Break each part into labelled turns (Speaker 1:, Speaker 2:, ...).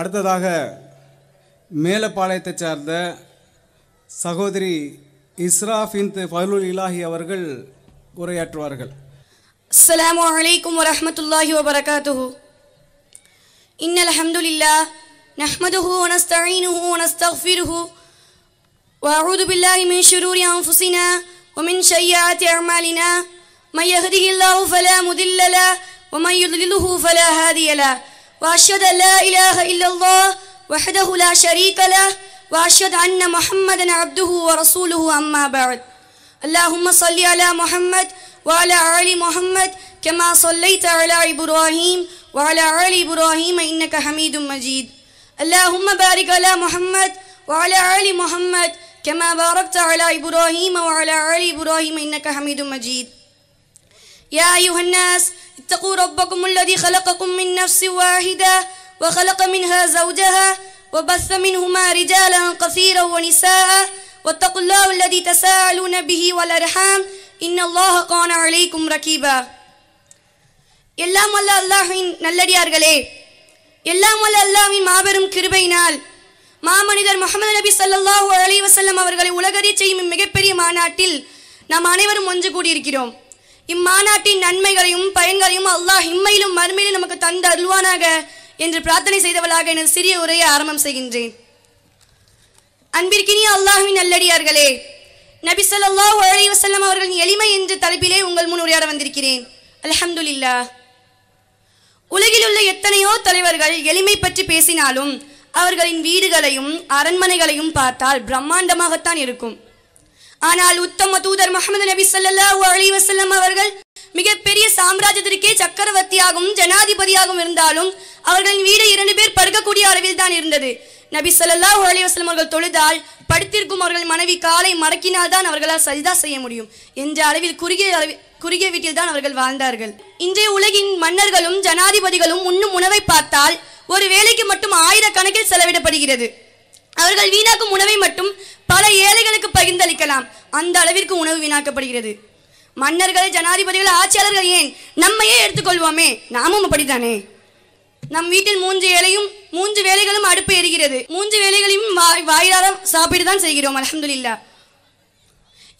Speaker 1: அடுத்ததாக மேலப்பாளையத்தை சார்ந்த சகோதரி இஸ்ராஃபின் ஃபலுல் இலாஹி அவர்கள் உரையாற்றுவார்கள் السلام عليكم ورحمة الله وبركاته إن الحمد لله نحمده ونستعينه ونستغفره وأعوذ بالله من شرور أنفسنا ومن سيئات أعمالنا من يهده الله فلا مضل له ومن يضلله فلا هادي له وأشهد أن لا إله إلا الله وحده لا شريك له وأشهد أن محمدا عبده ورسوله أما بعد اللهم صل على محمد وعلى آل محمد كما صليت على إبراهيم وعلى آل إبراهيم إنك حميد مجيد اللهم بارك على محمد وعلى آل محمد كما باركت على إبراهيم وعلى آل إبراهيم إنك حميد مجيد يا أيها الناس اتقوا ربكم الذي خلقكم من نفس واحدة وخلق منها زوجها وبث منهما رجالا كثيرا ونساء واتقوا الله الذي تساءلون به والأرحام إن الله كان عليكم ركيبا எல்லாம் அல்ல அல்லாஹின் நல்லடியார்களே எல்லாம் அல்ல அல்லாஹின் மாபெரும் கிருபையினால் மாமனிதர் முகமது நபி சல்லாஹூ அலி வசல்லம் அவர்களை உலகறி செய்யும் மிகப்பெரிய மாநாட்டில் நாம் அனைவரும் ஒன்று கூடியிருக்கிறோம் இம்மாநாட்டின் நன்மைகளையும் பயன்களையும் அல்லாஹ் இம்மையிலும் மறுமையிலும் நமக்கு தந்த அருள்வானாக என்று பிரார்த்தனை செய்தவளாக எனது சிறிய உரையை ஆரம்பம் செய்கின்றேன் அன்பிற்கினிய அல்லாஹுவின் நல்லடியார்களே நபி சொல்லாஹ் ஒழி வசல்லம் அவர்களின் எளிமை என்ற தலைப்பிலே உங்கள் முன் உரையாட வந்திருக்கிறேன் இல்லா உலகில் உள்ள எத்தனையோ தலைவர்கள் எளிமை பற்றி பேசினாலும் அவர்களின் வீடுகளையும் அரண்மனைகளையும் பார்த்தால் பிரம்மாண்டமாகத்தான் இருக்கும் ஆனால் உத்தம தூதர் முகமது நபி சொல்லல்லா அலி வசல்லம் அவர்கள் மிகப்பெரிய சாம்ராஜ்யத்திற்கே சக்கரவர்த்தியாகவும் ஜனாதிபதியாகவும் இருந்தாலும் அவர்களின் வீடு இரண்டு பேர் படுக்கக்கூடிய அளவில் தான் இருந்தது நபி சொல்லல்லா அலி வஸ்லம் அவர்கள் தொழுதால் படுத்திருக்கும் அவர்கள் மனைவி காலை மடக்கினால் தான் அவர்களால் சரிதா செய்ய முடியும் என்ற அளவில் குறுகிய அளவில் குறுகிய வீட்டில் தான் அவர்கள் வாழ்ந்தார்கள் இன்றைய உலகின் மன்னர்களும் ஜனாதிபதிகளும் உண்ணும் உணவை பார்த்தால் ஒரு வேலைக்கு மட்டும் ஆயிரக்கணக்கில் செலவிடப்படுகிறது அவர்கள் வீணாக்கும் உணவை மட்டும் பல ஏழைகளுக்கு பகிர்ந்தளிக்கலாம் அந்த அளவிற்கு உணவு வீணாக்கப்படுகிறது மன்னர்கள் ஜனாதிபதிகள் ஆட்சியாளர்கள் ஏன் நம்மையே எடுத்துக்கொள்வோமே நாமும் அப்படித்தானே நம் வீட்டில் மூன்று ஏழையும் மூன்று வேலைகளும் அடுப்பு எரிகிறது மூன்று வேலைகளையும் வாய் வாயிலாக சாப்பிட்டு தான் செய்கிறோம் அலமதுல்லா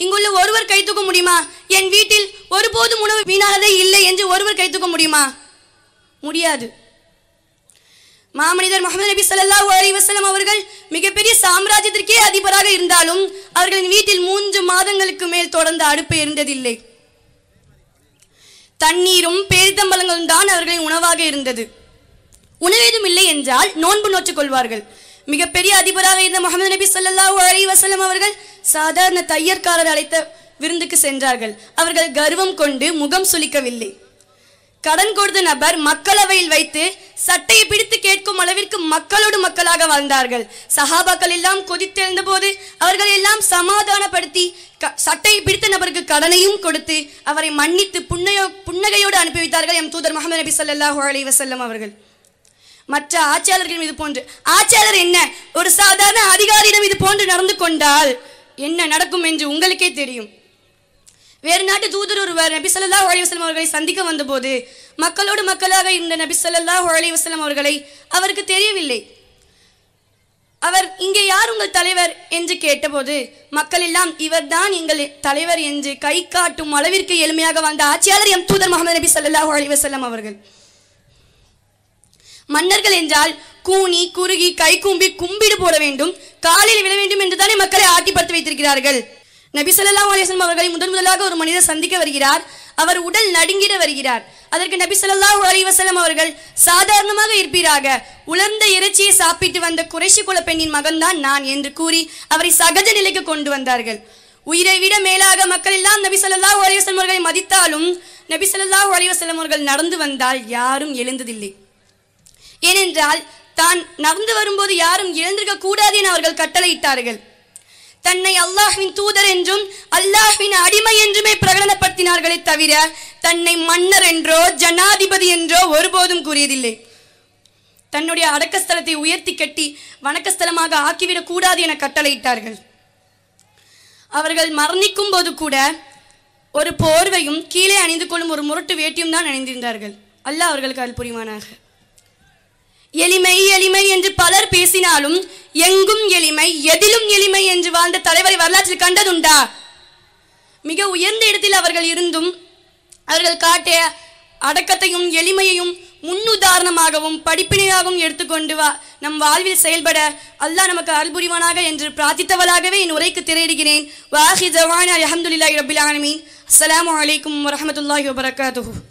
Speaker 1: இங்குள்ள ஒருவர் கைத்துக்க முடியுமா என் வீட்டில் ஒருபோதும் உணவு வீணானதே இல்லை என்று ஒருவர் கைத்துக்க முடியுமா முடியாது மாமனிதர் முகமது நபி சொல்லா அலி வசலம் அவர்கள் மிகப்பெரிய சாம்ராஜ்யத்திற்கே அதிபராக இருந்தாலும் அவர்களின் வீட்டில் மூன்று மாதங்களுக்கு மேல் தொடர்ந்த அடுப்பு இருந்ததில்லை தண்ணீரும் பேரித்தம்பலங்களும் தான் அவர்களின் உணவாக இருந்தது உணவேதும் இல்லை என்றால் நோன்பு நோற்றுக் கொள்வார்கள் மிகப்பெரிய அதிபராக இருந்த முகமது நபி சொல்லா அலி வசலம் அவர்கள் சாதாரண தையற்காரர் அழைத்த விருந்துக்கு சென்றார்கள் அவர்கள் கர்வம் கொண்டு முகம் சுளிக்கவில்லை கடன் கொடுத்த நபர் மக்களவையில் வைத்து அளவிற்கு மக்களோடு மக்களாக வாழ்ந்தார்கள் சஹாபாக்கள் எல்லாம் கொதித்தெழுந்த போது அவர்கள் எல்லாம் சமாதானப்படுத்தி சட்டை பிடித்த நபருக்கு கடனையும் கொடுத்து அவரை மன்னித்து புன்னையோ புன்னகையோடு அனுப்பி வைத்தார்கள் எம் தூதர் முகமது நபி சல்லாஹு அலி வசல்லம் அவர்கள் மற்ற ஆட்சியாளர்கள் இது போன்று ஆட்சியாளர் என்ன ஒரு சாதாரண அதிகாரியிடம் இது போன்று நடந்து கொண்டால் என்ன நடக்கும் என்று உங்களுக்கே தெரியும் வேறு நாட்டு தூதர் ஒருவர் நபி சொல்லா அலி வஸ்லம் அவர்களை சந்திக்க வந்தபோது மக்களோடு மக்களாக இருந்த நபி சொல்லா அலி அவர்களை அவருக்கு தெரியவில்லை அவர் இங்கே யார் உங்கள் தலைவர் என்று கேட்டபோது மக்கள் எல்லாம் இவர்தான் எங்கள் தலைவர் என்று கை காட்டும் அளவிற்கு எளிமையாக வந்த ஆட்சியாளர் எம் தூதர் முகமது நபி சொல்லா ஹோலி வசலம் அவர்கள் மன்னர்கள் என்றால் கூனி குறுகி கை கும்பி கும்பிடு போட வேண்டும் காலில் விட வேண்டும் என்று தானே மக்களை ஆட்டிப்படுத்தி வைத்திருக்கிறார்கள் நபி சொல்லலாம் அலிஸ்லம் அவர்களை முதன் முதலாக ஒரு மனிதர் சந்திக்க வருகிறார் அவர் உடல் நடுங்கிட வருகிறார் அதற்கு நபி சொல்லாஹூ அலிவசலம் அவர்கள் சாதாரணமாக இருப்பீராக உலர்ந்த இறைச்சியை சாப்பிட்டு வந்த குறைசி குல பெண்ணின் மகன்தான் நான் என்று கூறி அவரை சகஜ நிலைக்கு கொண்டு வந்தார்கள் உயிரை விட மேலாக மக்கள் எல்லாம் நபி சொல்லாஹூ அலிவசலம் அவர்களை மதித்தாலும் நபி சொல்லாஹூ அலிவசலம் அவர்கள் நடந்து வந்தால் யாரும் எழுந்ததில்லை ஏனென்றால் தான் நடந்து வரும்போது யாரும் எழுந்திருக்க கூடாது என அவர்கள் கட்டளையிட்டார்கள் தன்னை அல்லாஹ்வின் தூதர் என்றும் அல்லாஹ்வின் அடிமை என்றுமே பிரகடனப்படுத்தினார்களே தவிர தன்னை மன்னர் என்றோ ஜனாதிபதி என்றோ ஒருபோதும் கூறியதில்லை தன்னுடைய அடக்கஸ்தலத்தை உயர்த்தி கட்டி வணக்கஸ்தலமாக ஆக்கிவிடக் கூடாது என கட்டளையிட்டார்கள் அவர்கள் மரணிக்கும் போது கூட ஒரு போர்வையும் கீழே அணிந்து கொள்ளும் ஒரு முரட்டு வேட்டியும் தான் அணிந்திருந்தார்கள் அல்லாஹ் அவர்களுக்கு அருள் புரிவானாக எளிமை எளிமை என்று பலர் பேசினாலும் எங்கும் எளிமை எதிலும் எளிமை என்று வாழ்ந்த தலைவரை வரலாற்றில் கண்டதுண்டா மிக உயர்ந்த இடத்தில் அவர்கள் இருந்தும் அவர்கள் காட்டிய அடக்கத்தையும் எளிமையையும் முன்னுதாரணமாகவும் படிப்பினையாகவும் எடுத்துக்கொண்டு வா நம் வாழ்வில் செயல்பட அல்லாஹ் நமக்கு அல்புரிவானாக என்று பிரார்த்தித்தவளாகவே என் உரைக்கு திரையிடுகிறேன் வாஹி ஜவான் அலமதுல்லாஹி ரபில் அஸ்லாம் வலைக்கம் வரமத்துல்லாஹி வபரகாத்து